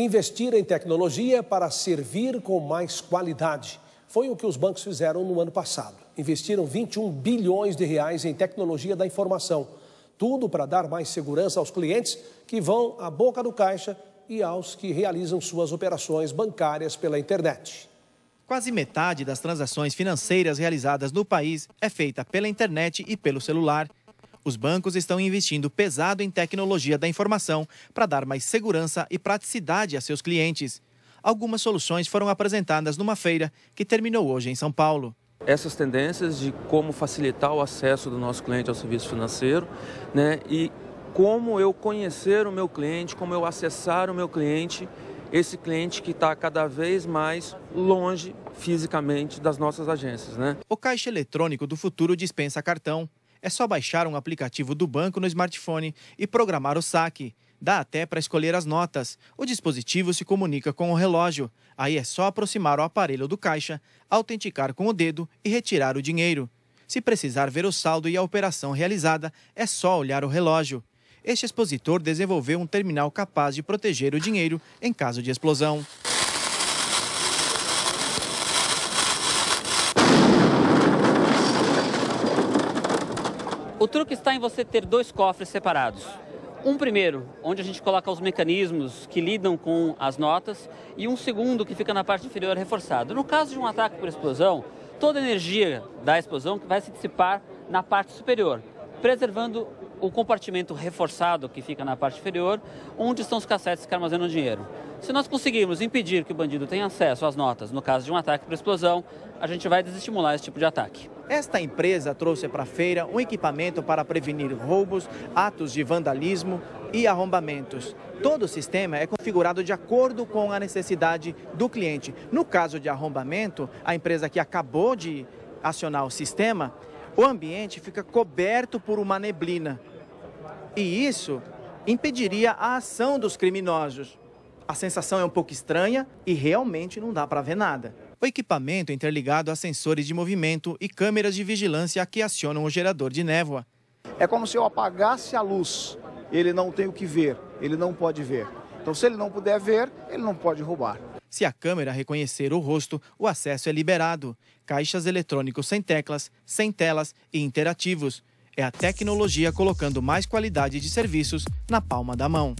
Investir em tecnologia para servir com mais qualidade. Foi o que os bancos fizeram no ano passado. Investiram 21 bilhões de reais em tecnologia da informação. Tudo para dar mais segurança aos clientes que vão à boca do caixa e aos que realizam suas operações bancárias pela internet. Quase metade das transações financeiras realizadas no país é feita pela internet e pelo celular, os bancos estão investindo pesado em tecnologia da informação para dar mais segurança e praticidade a seus clientes. Algumas soluções foram apresentadas numa feira que terminou hoje em São Paulo. Essas tendências de como facilitar o acesso do nosso cliente ao serviço financeiro né, e como eu conhecer o meu cliente, como eu acessar o meu cliente, esse cliente que está cada vez mais longe fisicamente das nossas agências. Né? O caixa eletrônico do futuro dispensa cartão, é só baixar um aplicativo do banco no smartphone e programar o saque. Dá até para escolher as notas. O dispositivo se comunica com o relógio. Aí é só aproximar o aparelho do caixa, autenticar com o dedo e retirar o dinheiro. Se precisar ver o saldo e a operação realizada, é só olhar o relógio. Este expositor desenvolveu um terminal capaz de proteger o dinheiro em caso de explosão. O truque está em você ter dois cofres separados. Um primeiro, onde a gente coloca os mecanismos que lidam com as notas, e um segundo que fica na parte inferior reforçado. No caso de um ataque por explosão, toda a energia da explosão vai se dissipar na parte superior, preservando o compartimento reforçado que fica na parte inferior, onde estão os cassetes que armazenam dinheiro. Se nós conseguirmos impedir que o bandido tenha acesso às notas no caso de um ataque por explosão, a gente vai desestimular esse tipo de ataque. Esta empresa trouxe para a feira um equipamento para prevenir roubos, atos de vandalismo e arrombamentos. Todo o sistema é configurado de acordo com a necessidade do cliente. No caso de arrombamento, a empresa que acabou de acionar o sistema o ambiente fica coberto por uma neblina. E isso impediria a ação dos criminosos. A sensação é um pouco estranha e realmente não dá para ver nada. O equipamento é interligado a sensores de movimento e câmeras de vigilância que acionam o gerador de névoa. É como se eu apagasse a luz. Ele não tem o que ver, ele não pode ver. Então, se ele não puder ver, ele não pode roubar. Se a câmera reconhecer o rosto, o acesso é liberado. Caixas eletrônicos sem teclas, sem telas e interativos. É a tecnologia colocando mais qualidade de serviços na palma da mão.